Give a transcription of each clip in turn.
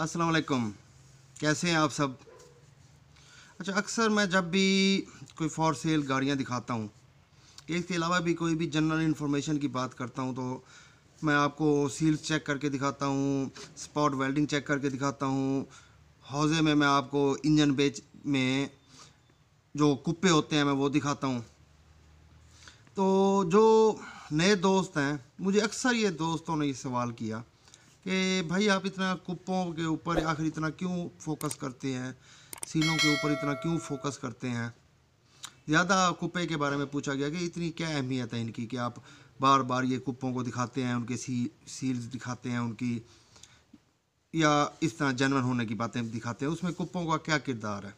असलकुम कैसे हैं आप सब अच्छा अक्सर मैं जब भी कोई फॉर सेल गाड़ियाँ दिखाता हूँ इसके अलावा भी कोई भी जनरल इन्फॉर्मेशन की बात करता हूँ तो मैं आपको सील्स चेक करके दिखाता हूँ स्पॉट वेल्डिंग चेक करके दिखाता हूँ हौजे में मैं आपको इंजन बेच में जो कुप्पे होते हैं मैं वो दिखाता हूँ तो जो नए दोस्त हैं मुझे अक्सर ये दोस्तों ने ये सवाल किया कि भाई आप इतना कुप्पों के ऊपर आखिर इतना क्यों फोकस करते हैं सीलों के ऊपर इतना क्यों फोकस करते हैं ज़्यादा कुप्पे के बारे में पूछा गया कि इतनी क्या अहमियत है इनकी कि आप बार बार ये कुप्पों को दिखाते हैं उनके सी सील्स दिखाते हैं उनकी या इस तरह जनवन होने की बातें दिखाते हैं उसमें कुप्पों का क्या किरदार है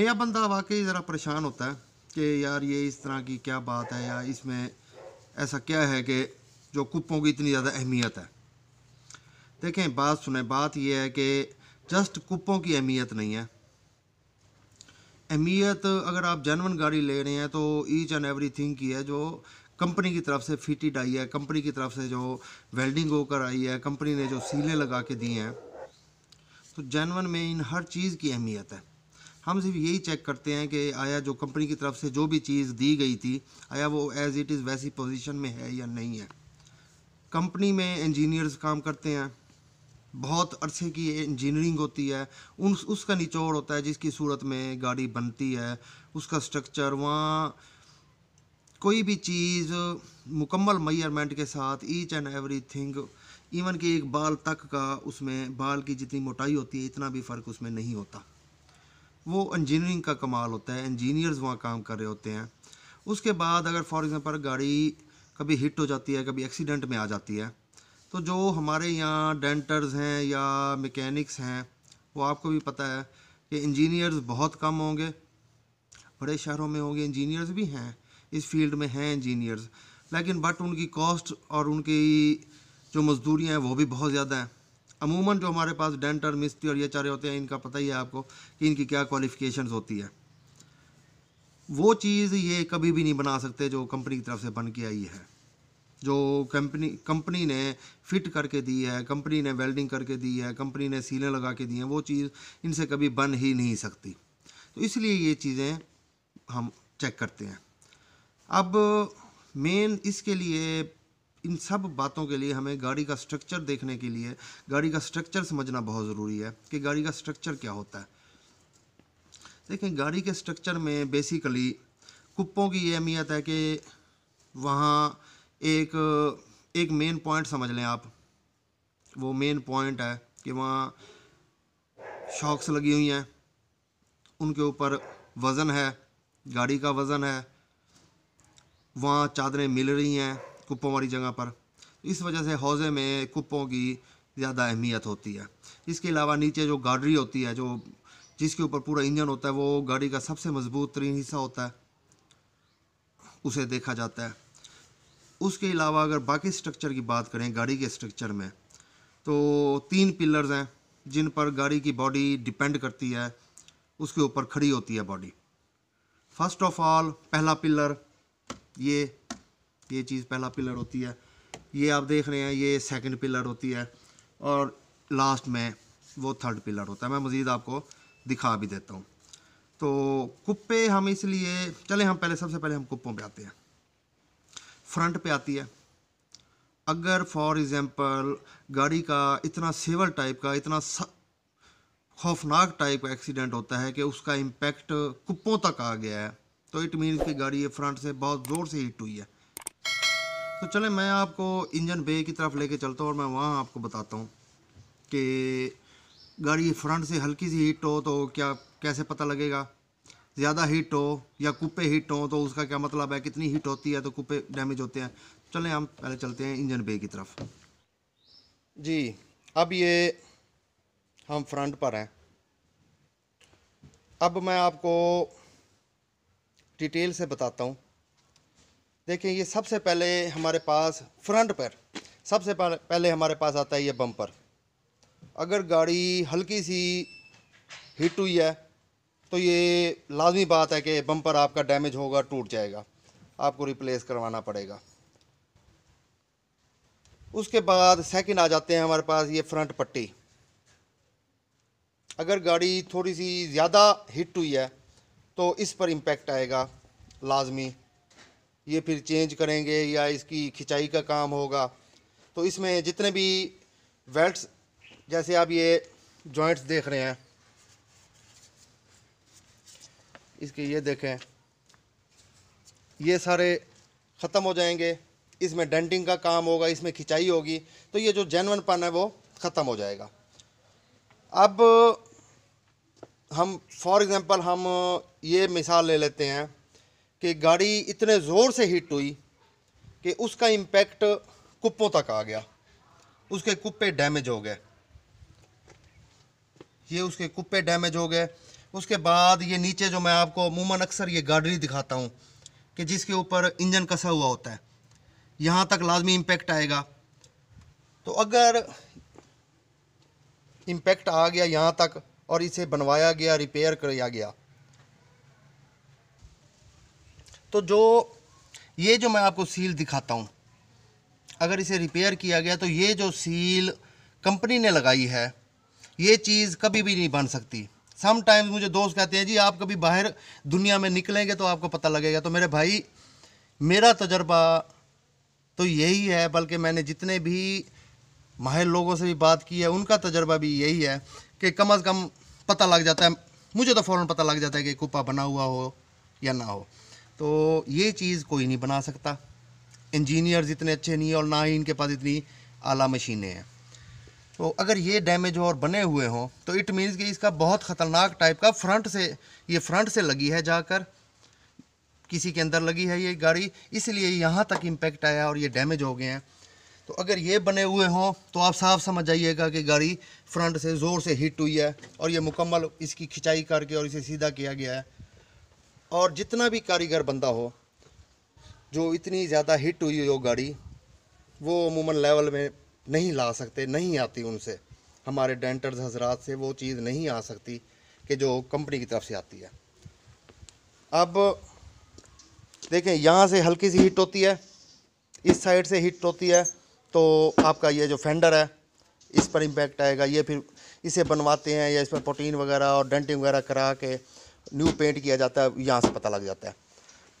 नया बंदा वाकई ज़रा परेशान होता है कि यार ये इस तरह की क्या बात है या इसमें ऐसा क्या है कि जो कुप्पों की इतनी ज़्यादा अहमियत है देखें बात सुने बात यह है कि जस्ट कुप्पों की अहमियत नहीं है अहमियत अगर आप जेनवन गाड़ी ले रहे हैं तो ईच एंड एवरी थिंग की है जो कंपनी की तरफ से फिटिड आई है कंपनी की तरफ से जो वेल्डिंग होकर आई है कंपनी ने जो सीलें लगा के दी हैं तो जैनवन में इन हर चीज़ की अहमियत है हम सिर्फ यही चेक करते हैं कि आया जो कंपनी की तरफ से जो भी चीज़ दी गई थी आया वो एज़ इट इज़ वैसी पोजिशन में है या नहीं है कंपनी में इंजीनियर्स काम करते हैं बहुत अरसे की इंजीनियरिंग होती है उन उसका निचोड़ होता है जिसकी सूरत में गाड़ी बनती है उसका स्ट्रक्चर वहाँ कोई भी चीज़ मुकम्मल मैयरमेंट के साथ each and everything even कि एक बाल तक का उसमें बाल की जितनी मोटाई होती है इतना भी फ़र्क उसमें नहीं होता वो इंजीनियरिंग का कमाल होता है इंजीनियर्स वहाँ काम कर रहे होते हैं उसके बाद अगर फॉर एग्ज़ाम्पल गाड़ी कभी हिट हो जाती है कभी एक्सीडेंट में आ जाती है तो जो हमारे यहाँ डेंटर्स हैं या मैकेनिक्स हैं वो आपको भी पता है कि इंजीनियर्स बहुत कम होंगे बड़े शहरों में होंगे इंजीनियर्स भी हैं इस फील्ड में हैं इंजीनियर्स लेकिन बट उनकी कॉस्ट और उनकी जो मजदूरियाँ हैं वो भी बहुत ज़्यादा हैं अमूमन जो हमारे पास डेंटर मिस्त्री और ये चारे होते हैं इनका पता ही है आपको कि इनकी क्या क्वालिफ़िकेशन होती है वो चीज़ ये कभी भी नहीं बना सकते जो कंपनी की तरफ से बन के आई है जो कंपनी कंपनी ने फिट करके दी है कंपनी ने वेल्डिंग करके दी है कंपनी ने सीलें लगा के दी हैं वो चीज़ इनसे कभी बन ही नहीं सकती तो इसलिए ये चीज़ें हम चेक करते हैं अब मेन इसके लिए इन सब बातों के लिए हमें गाड़ी का स्ट्रक्चर देखने के लिए गाड़ी का स्ट्रक्चर समझना बहुत ज़रूरी है कि गाड़ी का स्ट्रक्चर क्या होता है देखें गाड़ी के स्ट्रक्चर में बेसिकली कुप्पों की ये अहमियत है कि वहाँ एक एक मेन पॉइंट समझ लें आप वो मेन पॉइंट है कि वहाँ शॉक्स लगी हुई हैं उनके ऊपर वज़न है गाड़ी का वज़न है वहाँ चादरें मिल रही हैं कुप्पों वाली जगह पर इस वजह से हौज़े में कुप्पों की ज़्यादा अहमियत होती है इसके अलावा नीचे जो गाडरी होती है जो जिसके ऊपर पूरा इंजन होता है वो गाड़ी का सबसे मजबूत तरीन हिस्सा होता है उसे देखा जाता है उसके अलावा अगर बाकी स्ट्रक्चर की बात करें गाड़ी के स्ट्रक्चर में तो तीन पिलर्स हैं जिन पर गाड़ी की बॉडी डिपेंड करती है उसके ऊपर खड़ी होती है बॉडी फर्स्ट ऑफ ऑल पहला पिलर ये ये चीज़ पहला पिलर होती है ये आप देख रहे हैं ये सेकंड पिलर होती है और लास्ट में वो थर्ड पिलर होता है मैं मज़ीद आपको दिखा भी देता हूँ तो कुप्पे हम इसलिए चले हम पहले सबसे पहले हम कुप्पों पे आते हैं फ्रंट पे आती है अगर फॉर एग्ज़ाम्पल गाड़ी का इतना सेवल टाइप का इतना खौफनाक टाइप का एक्सीडेंट होता है कि उसका इम्पैक्ट कुप्पों तक आ गया है तो इट मीन्स कि गाड़ी ये फ्रंट से बहुत ज़ोर से हिट हुई है तो चले मैं आपको इंजन बे की तरफ लेके चलता हूँ और मैं वहाँ आपको बताता हूँ कि गाड़ी फ्रंट से हल्की सी हीट हो तो क्या कैसे पता लगेगा ज़्यादा हीट हो या कुपे हीट हो तो उसका क्या मतलब है कितनी हीट होती है तो कुपे डैमेज होते हैं चलें हम पहले चलते हैं इंजन बे की तरफ जी अब ये हम फ्रंट पर हैं अब मैं आपको डिटेल से बताता हूँ देखें ये सबसे पहले हमारे पास फ्रंट पर सबसे पहले हमारे पास आता है ये बम्पर अगर गाड़ी हल्की सी हिट हुई है तो ये लाजमी बात है कि बम्पर आपका डैमेज होगा टूट जाएगा आपको रिप्लेस करवाना पड़ेगा उसके बाद सेकंड आ जाते हैं हमारे पास ये फ्रंट पट्टी अगर गाड़ी थोड़ी सी ज़्यादा हिट हुई है तो इस पर इम्पेक्ट आएगा लाजमी ये फिर चेंज करेंगे या इसकी खिंचाई का काम होगा तो इसमें जितने भी वेल्ट्स जैसे आप ये जॉइंट्स देख रहे हैं इसके ये देखें ये सारे ख़त्म हो जाएंगे इसमें डेंटिंग का काम होगा इसमें खिंचाई होगी तो ये जो जैनवन पन है वो ख़त्म हो जाएगा अब हम फॉर एग्ज़ाम्पल हम ये मिसाल ले लेते हैं कि गाड़ी इतने ज़ोर से हिट हुई कि उसका इम्पेक्ट कुप्पों तक आ गया उसके कुप्पे डैमेज हो गए ये उसके कुप्पे डैमेज हो गए उसके बाद ये नीचे जो मैं आपको अमूमन अक्सर ये गाडरी दिखाता हूँ कि जिसके ऊपर इंजन कसा हुआ होता है यहाँ तक लाजमी इम्पेक्ट आएगा तो अगर इम्पेक्ट आ गया यहाँ तक और इसे बनवाया गया रिपेयर किया गया तो जो ये जो मैं आपको सील दिखाता हूँ अगर इसे रिपेयर किया गया तो ये जो सील कंपनी ने लगाई है ये चीज़ कभी भी नहीं बन सकती समटाइम्स मुझे दोस्त कहते हैं जी आप कभी बाहर दुनिया में निकलेंगे तो आपको पता लगेगा तो मेरे भाई मेरा तजर्बा तो यही है बल्कि मैंने जितने भी माहिर लोगों से भी बात की है उनका तजर्बा भी यही है कि कम अज़ कम पता लग जाता है मुझे तो फ़ौर पता लग जाता है कि कुप्पा बना हुआ हो या ना हो तो ये चीज़ कोई नहीं बना सकता इंजीनियर्स इतने अच्छे नहीं और ना ही इनके पास इतनी आला मशीनें हैं तो अगर ये डैमेज हो और बने हुए हों तो इट मीन्स कि इसका बहुत ख़तरनाक टाइप का फ्रंट से ये फ्रंट से लगी है जाकर किसी के अंदर लगी है ये गाड़ी इसलिए यहाँ तक इम्पेक्ट आया और ये डैमेज हो गए हैं तो अगर ये बने हुए हों तो आप साफ समझ जाइएगा कि गाड़ी फ्रंट से ज़ोर से हिट हुई है और ये मुकम्मल इसकी खिंचाई करके और इसे सीधा किया गया है और जितना भी कारीगर बंदा हो जो इतनी ज़्यादा हिट हुई हो गाड़ी वो अमूमन लेवल में नहीं ला सकते नहीं आती उनसे हमारे डेंटर्स हजरात से वो चीज़ नहीं आ सकती कि जो कंपनी की तरफ से आती है अब देखें यहाँ से हल्की सी हिट होती है इस साइड से हिट होती है तो आपका ये जो फेंडर है इस पर इम्पैक्ट आएगा ये फिर इसे बनवाते हैं या इस पर प्रोटीन वगैरह और डेंटिंग वगैरह करा के न्यू पेंट किया जाता है यहाँ से पता लग जाता है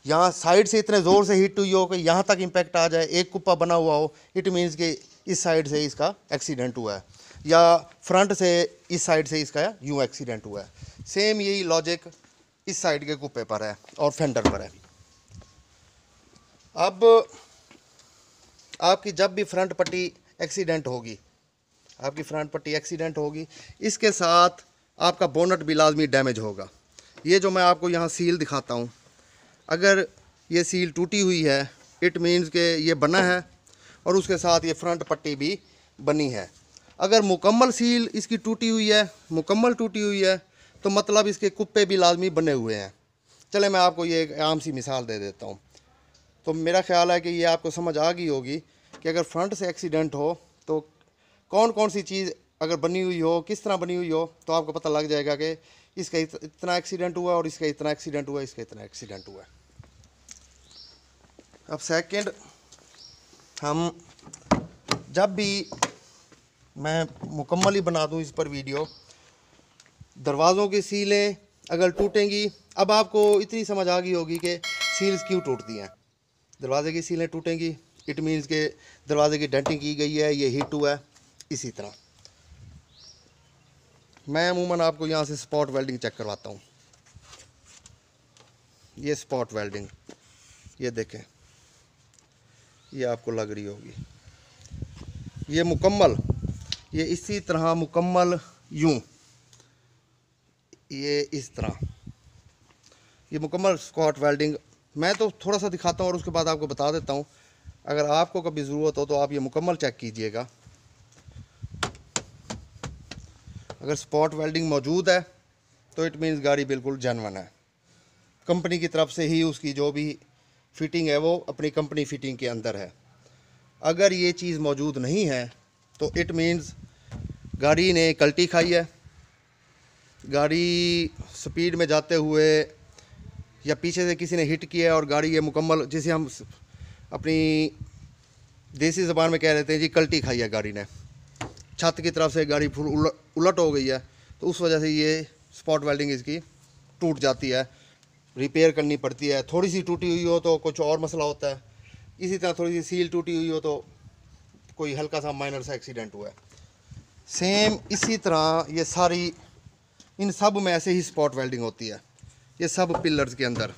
यहाँ साइड से इतने ज़ोर से हिट हुई हो कि यहाँ तक इम्पैक्ट आ जाए एक कुप्पा बना हुआ हो इट मीन्स कि इस साइड से इसका एक्सीडेंट हुआ है या फ्रंट से इस साइड से इसका यूँ एक्सीडेंट हुआ है सेम यही लॉजिक इस साइड के कुप्पे पर है और फेंडर पर है अब आपकी जब भी फ्रंट पट्टी एक्सीडेंट होगी आपकी फ्रंट पट्टी एक्सीडेंट होगी इसके साथ आपका बोनट भी लाजमी डैमेज होगा ये जो मैं आपको यहाँ सील दिखाता हूँ अगर ये सील टूटी हुई है इट मीन्स के ये बना है और उसके साथ ये फ्रंट पट्टी भी बनी है अगर मुकम्मल सील इसकी टूटी हुई है मुकम्मल टूटी हुई है तो मतलब इसके कुप्पे भी लाजमी बने हुए हैं चले मैं आपको ये एक आम सी मिसाल दे देता हूँ तो मेरा ख्याल है कि ये आपको समझ आ गई होगी कि अगर फ्रंट से एक्सीडेंट हो तो कौन कौन सी चीज़ अगर बनी हुई हो किस तरह बनी हुई हो तो आपको पता लग जाएगा कि इसका इतना एक्सीडेंट हुआ और इसका इतना एक्सीडेंट हुआ इसका इतना एक्सीडेंट हुआ अब सेकेंड हम जब भी मैं मुकम्मल ही बना दूं इस पर वीडियो दरवाज़ों की सीलें अगर टूटेंगी अब आपको इतनी समझ आ गई होगी कि सील्स क्यों टूटती हैं दरवाज़े की सीलें टूटेंगी इट मीन्स के दरवाज़े की डेंटिंग की गई है ये हीट हुआ है इसी तरह मैं अमूमन आपको यहाँ से स्पॉट वेल्डिंग चेक करवाता हूँ ये स्पॉट वेल्डिंग ये देखें ये आपको लग रही होगी ये मुकम्मल ये इसी तरह मुकम्मल यूं ये इस तरह ये मुकम्मल स्कॉट वेल्डिंग मैं तो थोड़ा सा दिखाता हूँ और उसके बाद आपको बता देता हूँ अगर आपको कभी ज़रूरत हो तो आप ये मुकम्मल चेक कीजिएगा अगर स्पॉट वेल्डिंग मौजूद है तो इट मीन्स गाड़ी बिल्कुल जनवन है कंपनी की तरफ से ही उसकी जो भी फिटिंग है वो अपनी कंपनी फिटिंग के अंदर है अगर ये चीज़ मौजूद नहीं है तो इट मीन्स गाड़ी ने कल्टी खाई है गाड़ी स्पीड में जाते हुए या पीछे से किसी ने हिट किया और गाड़ी ये मुकम्मल जिसे हम अपनी देसी ज़बान में कह रहे थे जी कल्टी खाई है गाड़ी ने छत की तरफ से गाड़ी फुल उलट हो गई है तो उस वजह से ये स्पॉट वेल्डिंग इसकी टूट जाती है रिपेयर करनी पड़ती है थोड़ी सी टूटी हुई हो तो कुछ और मसला होता है इसी तरह थोड़ी सी सील टूटी हुई हो तो कोई हल्का सा माइनर सा एक्सीडेंट हुआ है सेम इसी तरह ये सारी इन सब में ऐसे ही स्पॉट वेल्डिंग होती है ये सब पिलर्स के अंदर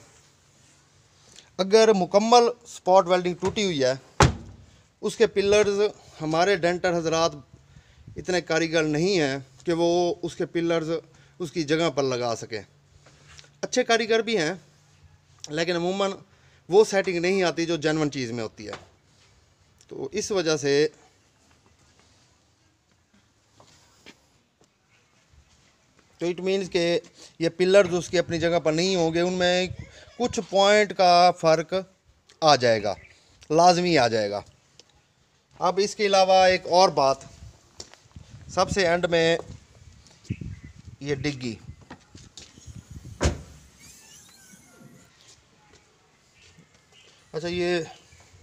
अगर मुकम्मल स्पॉट वेल्डिंग टूटी हुई है उसके पिलर्स हमारे डेंटर हजरात इतने कारीगर नहीं हैं कि वो उसके पिलर्स उसकी जगह पर लगा सकें अच्छे कारीगर भी हैं लेकिन अमूमन वो सेटिंग नहीं आती जो जनवन चीज़ में होती है तो इस वजह से तो इट मीन्स के ये पिलर्स उसकी अपनी जगह पर नहीं होंगे उनमें कुछ पॉइंट का फ़र्क आ जाएगा लाजमी आ जाएगा अब इसके अलावा एक और बात सबसे एंड में ये डिग्गी अच्छा ये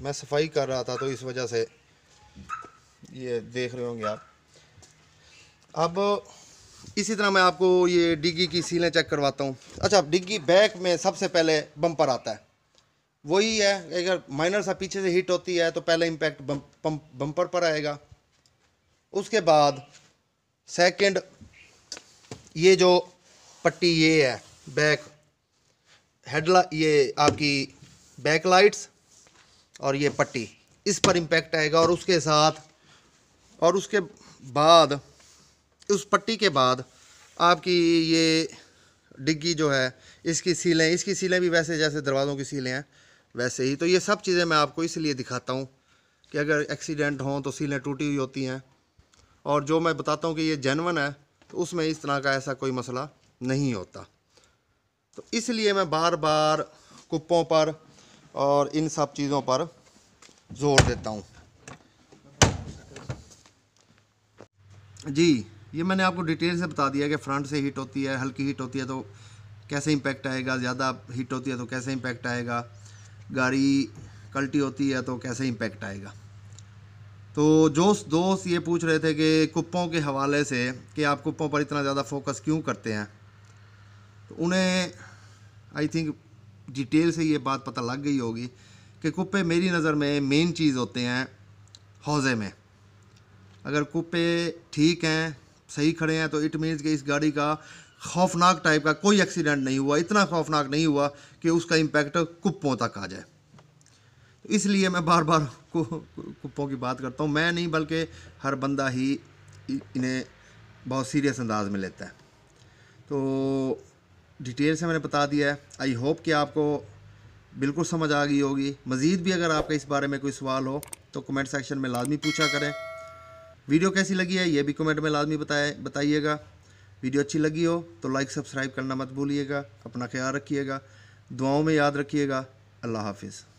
मैं सफाई कर रहा था तो इस वजह से ये देख रहे होंगे आप अब इसी तरह मैं आपको ये डिग्गी की सीलें चेक करवाता हूँ अच्छा डिग्गी बैक में सबसे पहले बम्पर आता है वही है अगर माइनर सा पीछे से हिट होती है तो पहला इम्पैक्ट बम्पर पर आएगा उसके बाद सेकंड ये जो पट्टी ये है बैक हेडला ये आपकी बैकलाइट्स और ये पट्टी इस पर इम्पैक्ट आएगा और उसके साथ और उसके बाद उस पट्टी के बाद आपकी ये डिग्गी जो है इसकी सीलें इसकी सीलें भी वैसे जैसे दरवाज़ों की सीलें हैं वैसे ही तो ये सब चीज़ें मैं आपको इसलिए दिखाता हूँ कि अगर एक्सीडेंट हों तो सीलें टूटी हुई होती हैं और जो मैं बताता हूँ कि ये जेनवन है तो उसमें इस तरह का ऐसा कोई मसला नहीं होता तो इसलिए मैं बार बार कुप्पों पर और इन सब चीज़ों पर जोर देता हूँ जी ये मैंने आपको डिटेल से बता दिया कि फ्रंट से हीट होती है हल्की हीट होती है तो कैसे इम्पैक्ट आएगा ज़्यादा हीट होती है तो कैसे इम्पैक्ट आएगा गाड़ी कल्टी होती है तो कैसे इम्पैक्ट आएगा तो जो दोस्त ये पूछ रहे थे कि कुप्पों के हवाले से कि आप कुप्पों पर इतना ज़्यादा फोकस क्यों करते हैं तो उन्हें आई थिंक डिटेल से ये बात पता लग गई होगी कि कुप्पे मेरी नज़र में मेन चीज़ होते हैं हौज़े में अगर कुप्पे ठीक हैं सही खड़े हैं तो इट मीन्स कि इस गाड़ी का खौफनाक टाइप का कोई एक्सीडेंट नहीं हुआ इतना खौफनाक नहीं हुआ कि उसका इम्पैक्ट कुप्पों तक आ जाए तो इसलिए मैं बार बार कुप्पों की बात करता हूँ मैं नहीं बल्कि हर बंदा ही इन्हें बहुत सीरियस अंदाज में लेता है तो डिटेल से मैंने बता दिया है आई होप कि आपको बिल्कुल समझ आ गई होगी मज़ीद भी अगर आपका इस बारे में कोई सवाल हो तो कमेंट सेक्शन में लाजमी पूछा करें वीडियो कैसी लगी है ये भी कमेंट में लाजमी बताए बताइएगा वीडियो अच्छी लगी हो तो लाइक सब्सक्राइब करना मत भूलिएगा अपना ख्याल रखिएगा दुआओं में याद रखिएगा अल्लाह हाफिज़